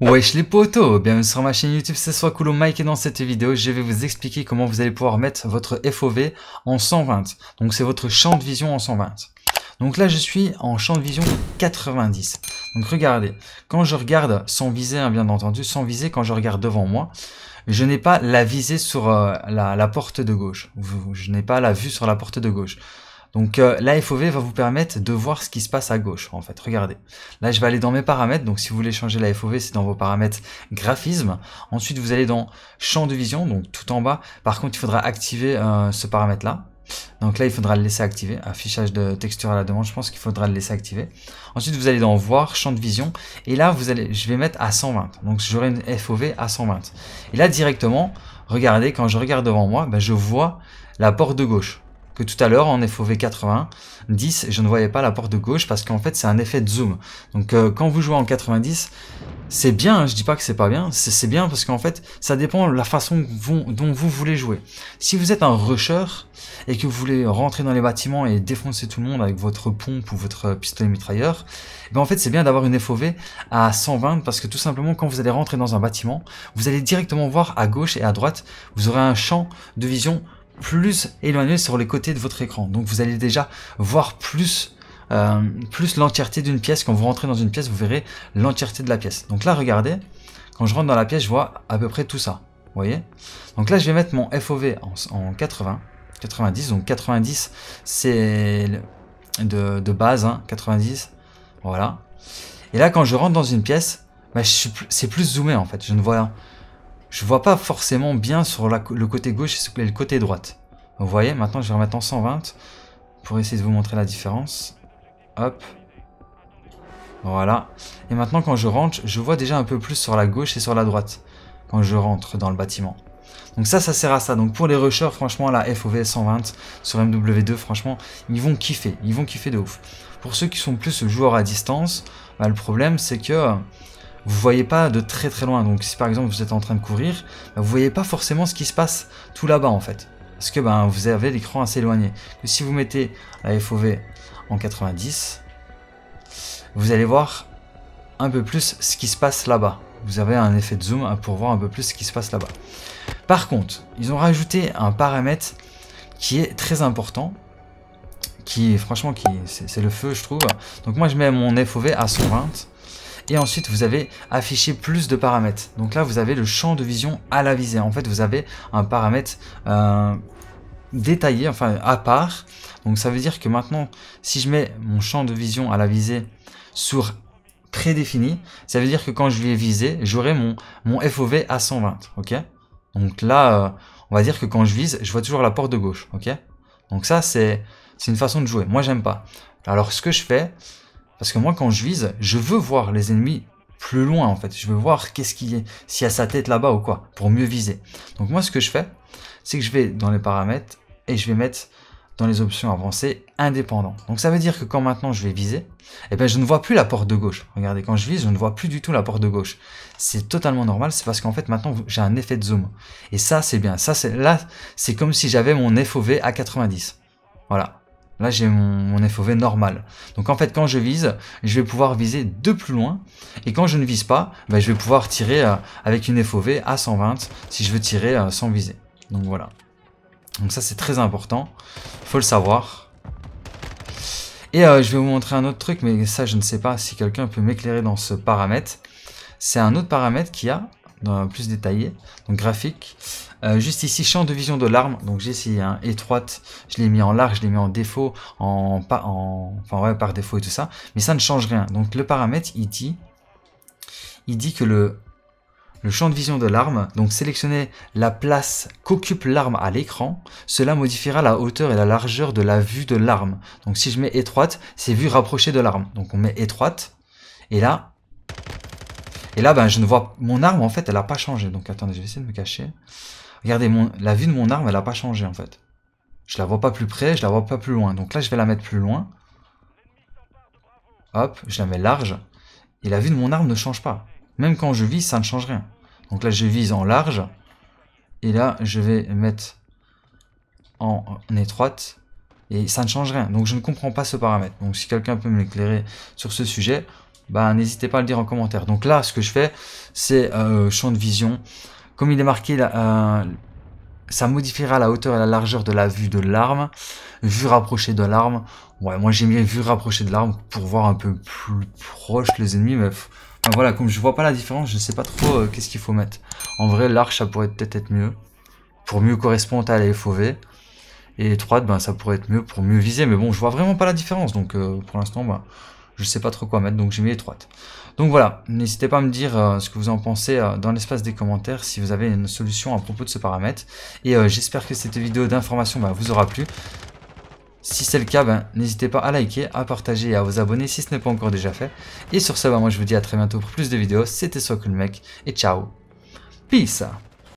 Wesh les potos, bienvenue sur ma chaîne YouTube, c'est soit Mike et dans cette vidéo je vais vous expliquer comment vous allez pouvoir mettre votre FOV en 120. Donc c'est votre champ de vision en 120. Donc là je suis en champ de vision 90. Donc regardez, quand je regarde sans viser, hein, bien entendu, sans viser, quand je regarde devant moi, je n'ai pas la visée sur euh, la porte de gauche. Je n'ai pas la vue sur la porte de gauche. Donc euh, FOV va vous permettre de voir ce qui se passe à gauche, en fait. Regardez. Là, je vais aller dans mes paramètres. Donc si vous voulez changer la FOV, c'est dans vos paramètres graphisme. Ensuite, vous allez dans champ de vision, donc tout en bas. Par contre, il faudra activer euh, ce paramètre-là. Donc là, il faudra le laisser activer. Affichage de texture à la demande, je pense qu'il faudra le laisser activer. Ensuite, vous allez dans voir, champ de vision. Et là, vous allez, je vais mettre à 120. Donc j'aurai une FOV à 120. Et là, directement, regardez, quand je regarde devant moi, ben, je vois la porte de gauche que tout à l'heure en fov 90 10, je ne voyais pas la porte de gauche parce qu'en fait c'est un effet de zoom. Donc euh, quand vous jouez en 90, c'est bien, je hein, je dis pas que c'est pas bien, c'est bien parce qu'en fait ça dépend de la façon dont vous voulez jouer. Si vous êtes un rusher et que vous voulez rentrer dans les bâtiments et défoncer tout le monde avec votre pompe ou votre pistolet mitrailleur, eh ben en fait c'est bien d'avoir une FOV à 120 parce que tout simplement quand vous allez rentrer dans un bâtiment, vous allez directement voir à gauche et à droite, vous aurez un champ de vision plus éloigné sur les côtés de votre écran. Donc vous allez déjà voir plus, euh, plus l'entièreté d'une pièce. Quand vous rentrez dans une pièce, vous verrez l'entièreté de la pièce. Donc là, regardez, quand je rentre dans la pièce, je vois à peu près tout ça. Vous voyez Donc là, je vais mettre mon FOV en, 80, 90. Donc 90, c'est de, base, 90. Hein, voilà. Et là, quand je rentre dans une pièce, bah, c'est plus zoomé en fait. Je ne vois, je vois pas forcément bien sur la, le côté gauche et le côté droite. Vous voyez, maintenant je vais remettre en 120 pour essayer de vous montrer la différence. Hop. Voilà. Et maintenant quand je rentre, je vois déjà un peu plus sur la gauche et sur la droite quand je rentre dans le bâtiment. Donc ça, ça sert à ça. Donc pour les rushers, franchement, la FOV 120 sur MW2, franchement, ils vont kiffer. Ils vont kiffer de ouf. Pour ceux qui sont plus joueurs à distance, bah, le problème c'est que vous voyez pas de très très loin. Donc si par exemple vous êtes en train de courir, vous bah, vous voyez pas forcément ce qui se passe tout là-bas en fait. Parce que ben, vous avez l'écran assez éloigné. si vous mettez la FOV en 90, vous allez voir un peu plus ce qui se passe là-bas. Vous avez un effet de zoom pour voir un peu plus ce qui se passe là-bas. Par contre, ils ont rajouté un paramètre qui est très important, qui franchement qui c'est le feu je trouve. Donc moi je mets mon FOV à 120 et ensuite, vous avez affiché plus de paramètres. Donc là, vous avez le champ de vision à la visée. En fait, vous avez un paramètre euh, détaillé, enfin à part. Donc ça veut dire que maintenant, si je mets mon champ de vision à la visée sur prédéfini, ça veut dire que quand je vais viser, j'aurai mon, mon FOV à 120. Ok Donc là, euh, on va dire que quand je vise, je vois toujours la porte de gauche. Ok Donc ça, c'est une façon de jouer. Moi, j'aime pas. Alors, ce que je fais, parce que moi, quand je vise, je veux voir les ennemis plus loin, en fait. Je veux voir qu'est-ce qu'il y a, s'il y a sa tête là-bas ou quoi, pour mieux viser. Donc moi, ce que je fais, c'est que je vais dans les paramètres et je vais mettre dans les options avancées indépendant. Donc ça veut dire que quand maintenant je vais viser, eh ben je ne vois plus la porte de gauche. Regardez, quand je vise, je ne vois plus du tout la porte de gauche. C'est totalement normal, c'est parce qu'en fait maintenant j'ai un effet de zoom. Et ça c'est bien, ça c'est là, c'est comme si j'avais mon FOV à 90. Voilà, Là, j'ai mon, FOV normal. Donc en fait, quand je vise, je vais pouvoir viser de plus loin. Et quand je ne vise pas, ben, je vais pouvoir tirer euh, avec une FOV à 120 si je veux tirer euh, sans viser. Donc voilà. Donc ça, c'est très important. Il faut le savoir. Et euh, je vais vous montrer un autre truc, mais ça, je ne sais pas si quelqu'un peut m'éclairer dans ce paramètre. C'est un autre paramètre qui a plus détaillé, donc graphique. Euh, juste ici, champ de vision de l'arme. Donc j'ai essayé un hein, étroite, je l'ai mis en large, je l'ai mis en défaut, en, pas en, enfin ouais, par défaut et tout ça. Mais ça ne change rien. Donc le paramètre, il dit, il dit que le, le champ de vision de l'arme, donc sélectionner la place qu'occupe l'arme à l'écran, cela modifiera la hauteur et la largeur de la vue de l'arme. Donc si je mets étroite, c'est vue rapprochée de l'arme. Donc on met étroite, et là, et là, ben, je ne vois... Mon arme, en fait, elle n'a pas changé. Donc, attendez, je vais essayer de me cacher. Regardez, la vue de mon arme, elle n'a pas changé, en fait. Je la vois pas plus près, je la vois pas plus loin. Donc là, je vais la mettre plus loin. Hop, je la mets large. Et la vue de mon arme ne change pas. Même quand je vise, ça ne change rien. Donc là, je vise en large. Et là, je vais mettre en, étroite. Et ça ne change rien. Donc je ne comprends pas ce paramètre. Donc si quelqu'un peut me l'éclairer sur ce sujet, bah n'hésitez pas à le dire en commentaire. Donc là, ce que je fais, c'est euh, champ de vision. Comme il est marqué, euh, ça modifiera la hauteur et la largeur de la vue de l'arme. Vue rapprochée de l'arme. Ouais, moi j'aime bien vue rapprochée de l'arme pour voir un peu plus proche les ennemis. Mais voilà, comme je vois pas la différence, je sais pas trop euh, qu'est-ce qu'il faut mettre. En vrai, l'arche, ça pourrait peut-être être mieux. Pour mieux correspondre à la FOV. Et étroite, ben, ça pourrait être mieux pour mieux viser. Mais bon, je vois vraiment pas la différence. Donc pour l'instant, ben, je sais pas trop quoi mettre, donc j'ai mis étroite. Donc voilà, n'hésitez pas à me dire euh, ce que vous en pensez euh, dans l'espace des commentaires si vous avez une solution à propos de ce paramètre. Et euh, j'espère que cette vidéo d'information bah, vous aura plu. Si c'est le cas, ben, n'hésitez pas à liker, à partager et à vous abonner si ce n'est pas encore déjà fait. Et sur ce, ben, moi je vous dis à très bientôt pour plus de vidéos. C'était SoCulmec et ciao. Peace